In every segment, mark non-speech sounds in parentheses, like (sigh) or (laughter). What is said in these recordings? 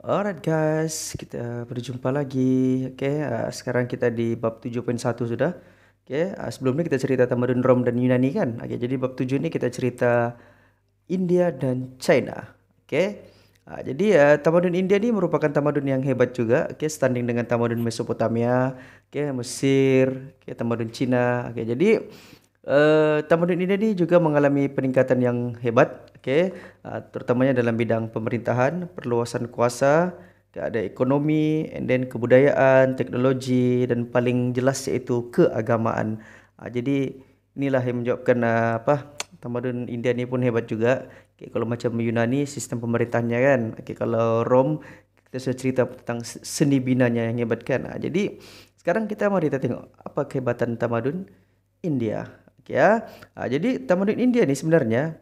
Alright guys, kita berjumpa lagi. Oke, okay, uh, eh, sekarang kita di bab 7.1 sudah. Oke, okay, uh, eh, sebelumnya kita cerita Tamadun Rom dan Yunani kan. Oke, okay, jadi bab 7 ini kita cerita India dan China. Oke. Okay? Uh, eh, jadi ya uh, tamadun India ini merupakan tamadun yang hebat juga. Oke, okay, standing dengan tamadun Mesopotamia, oke, okay, Mesir, oke, okay, tamadun Cina. Oke, okay, jadi Eh, tamadun India ni juga mengalami peningkatan yang hebat, okay? Uh, ah, terutamanya dalam bidang pemerintahan, perluasan kuasa, ada ekonomi, and then kebudayaan, teknologi dan paling jelas iaitu keagamaan. Uh, jadi inilah yang menjawabkan uh, apa tamadun India ni pun hebat juga. Okay, kalau macam Yunani sistem pemerintahnya kan, okay, kalau Rom kita sudah cerita tentang seni binanya yang hebat kan. Uh, jadi sekarang kita mari kita tengok apa kehebatan tamadun India. ya nah, jadi tamadun India nih sebenarnya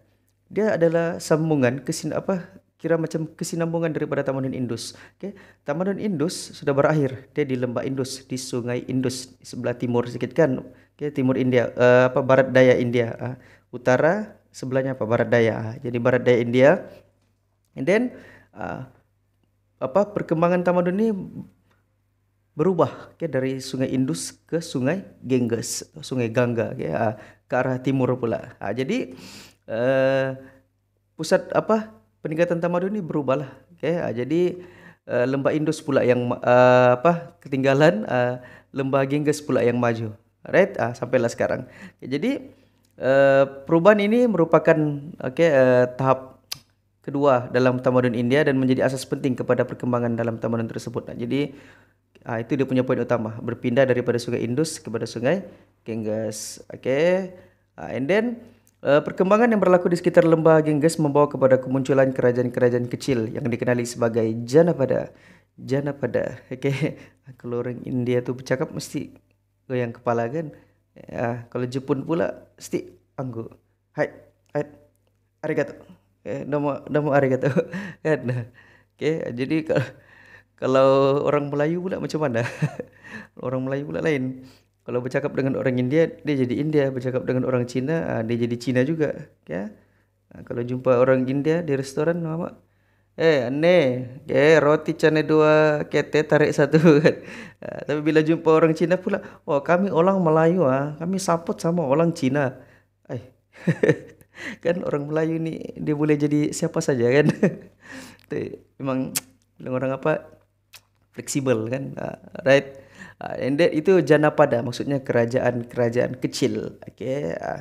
dia adalah sambungan kesin apa kira macam kesinambungan daripada Tamadun Indus. Oke, okay? Tamadun Indus sudah berakhir. Dia di lembah Indus, di Sungai Indus di sebelah timur sedikit kan. Oke, okay, timur India, uh, apa barat daya India, uh, utara sebelahnya apa barat daya. Uh, jadi barat daya India. And then uh, apa perkembangan Tamadun ini berubah ya, dari sungai Indus ke sungai Gengges, sungai Gangga ya, ke arah timur pula. Nah, jadi eh, pusat apa peningkatan tamadun ini berubahlah. Ya, jadi eh, lembah Indus pula yang eh, apa ketinggalan, eh, lembah Gengges pula yang maju. Right? Ah, sampailah sekarang. Ya, jadi eh, perubahan ini merupakan okay, eh, tahap kedua dalam tamadun India dan menjadi asas penting kepada perkembangan dalam tamadun tersebut. Nah, jadi Ah, itu dia punya poin utama, berpindah daripada sungai Indus kepada sungai Ganges. Okay. Ah, and then uh, perkembangan yang berlaku di sekitar lembah Ganges membawa kepada kemunculan kerajaan-kerajaan kecil yang dikenali sebagai Janapada. Janapada. Oke. Okay. Kalau orang India tu bercakap mesti goyang kepala kan. Ya, kalau Jepun pula mesti anggu. Hai, hai. Arigato. Eh, nama nomo arigato. (laughs) Kan. Oke, okay, jadi kalau kalau orang Melayu pula macam mana (laughs) orang Melayu pula lain kalau bercakap dengan orang India dia jadi India bercakap dengan orang Cina ah, dia jadi Cina juga ya ah, kalau jumpa orang India di restoran nama eh aneh eh roti canai dua kete tarik satu kan (laughs) tapi bila jumpa orang Cina pula oh kami orang Melayu ah kami saput sama orang Cina eh (laughs) kan orang Melayu ni dia boleh jadi siapa saja kan memang (tsk) bilang orang apa fleksibel kan uh, right uh, and that, itu janapada maksudnya kerajaan-kerajaan kecil oke uh, ah,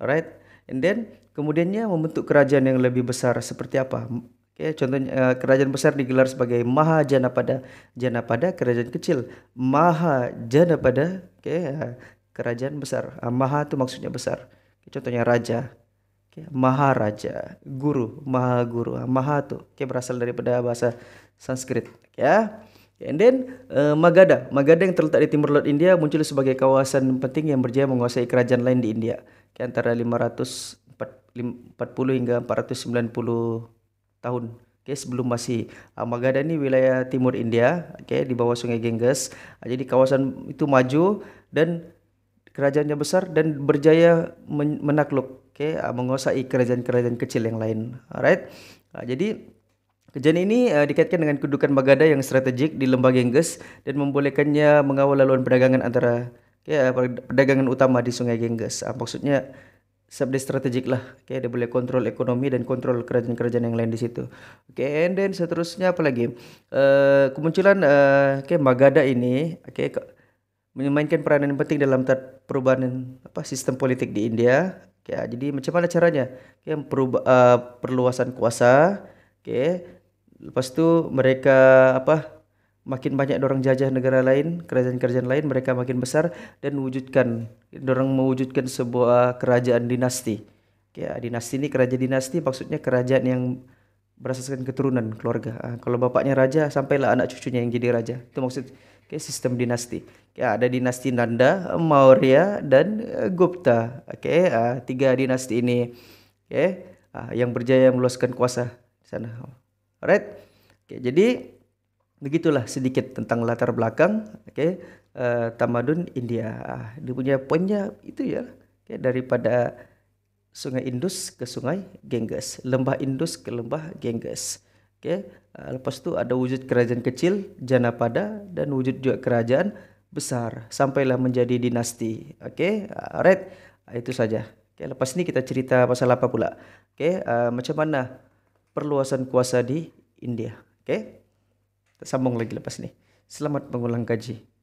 right and then kemudiannya membentuk kerajaan yang lebih besar seperti apa oke contohnya uh, kerajaan besar digelar sebagai Maha Janapada, kerajaan kecil, Maha Janapada, uh, kerajaan besar. Uh, Maha itu maksudnya besar. Okay, contohnya raja, okay, Maharaja, guru, Maha Guru, uh, Maha itu okay, berasal daripada bahasa Sanskrit. Okay, ya. And then uh, Magadha, Magadha yang terletak di timur laut India muncul sebagai kawasan penting yang berjaya menguasai kerajaan lain di India di antara 540 hingga 490 tahun. Okay, sebelum masih uh, Magadha ini wilayah timur India, okay, di bawah Sungai Ganges. Uh, jadi kawasan itu maju dan kerajaannya besar dan berjaya men menakluk, okay, uh, menguasai kerajaan-kerajaan kecil yang lain. Alright. Uh, jadi Kejadian ini uh, dikaitkan dengan kedudukan Magadha yang strategik di lembah Gengges dan membolehkannya mengawal laluan perdagangan antara ya perdagangan utama di Sungai Gengges. Uh, ah, maksudnya sebagai strategik lah. okay, dia boleh kontrol ekonomi dan kontrol kerajaan-kerajaan yang lain di situ. Oke, okay, and then seterusnya apa lagi? Uh, kemunculan uh, okay, Magada ini, oke okay, memainkan peranan yang penting dalam perubahan apa sistem politik di India. Okay, jadi macam mana caranya? Okay, perubah, uh, perluasan kuasa, okay, lepas itu mereka apa makin banyak orang jajah negara lain, kerajaan-kerajaan lain, mereka makin besar dan wujudkan orang mewujudkan sebuah kerajaan dinasti. Ya, dinasti ini kerajaan dinasti maksudnya kerajaan yang berasaskan keturunan keluarga. Ah, kalau bapaknya raja, sampailah anak cucunya yang jadi raja. Itu maksud okay, sistem dinasti. Ya, ada dinasti Nanda, Maurya dan uh, Gupta. Oke, okay, uh, tiga dinasti ini okay, uh, yang berjaya meluaskan kuasa di sana. Alright. Oke, jadi begitulah sedikit tentang latar belakang, oke, okay, uh, eh, tamadun India. Ah, dia punya poinnya itu ya, okay, daripada Sungai Indus ke Sungai Ganges, Lembah Indus ke Lembah Ganges. Oke, okay. uh, lepas itu ada wujud kerajaan kecil Janapada dan wujud juga kerajaan besar sampailah menjadi dinasti. Oke, okay. Ah, ah, itu saja. Oke, okay, lepas ini kita cerita pasal apa pula? Oke, okay, uh, macam mana perluasan kuasa di India. Oke. Okay? Kita sambung lagi lepas nih. Selamat mengulang kaji.